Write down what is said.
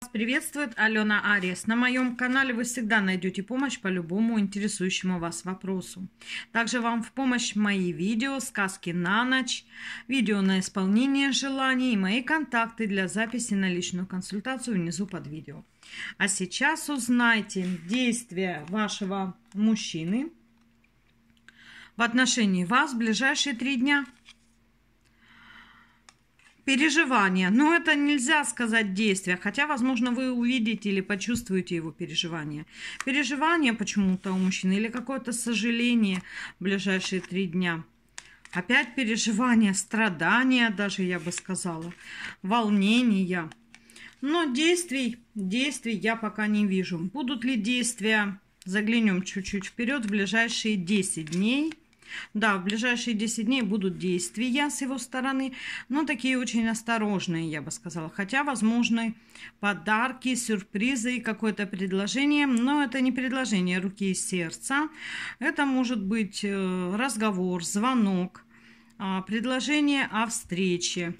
Вас приветствует Алена Арес. На моем канале вы всегда найдете помощь по любому интересующему вас вопросу. Также вам в помощь мои видео, сказки на ночь, видео на исполнение желаний и мои контакты для записи на личную консультацию внизу под видео. А сейчас узнайте действия вашего мужчины в отношении вас в ближайшие три дня – переживания. Но это нельзя сказать действие, хотя, возможно, вы увидите или почувствуете его переживания. Переживания почему-то у мужчины или какое-то сожаление в ближайшие три дня. Опять переживания, страдания даже, я бы сказала, волнения. Но действий, действий я пока не вижу. Будут ли действия, заглянем чуть-чуть вперед, в ближайшие 10 дней – да, в ближайшие 10 дней будут действия с его стороны, но такие очень осторожные, я бы сказала. Хотя возможны подарки, сюрпризы и какое-то предложение, но это не предложение руки и сердца. Это может быть э, разговор, звонок, а, предложение о встрече.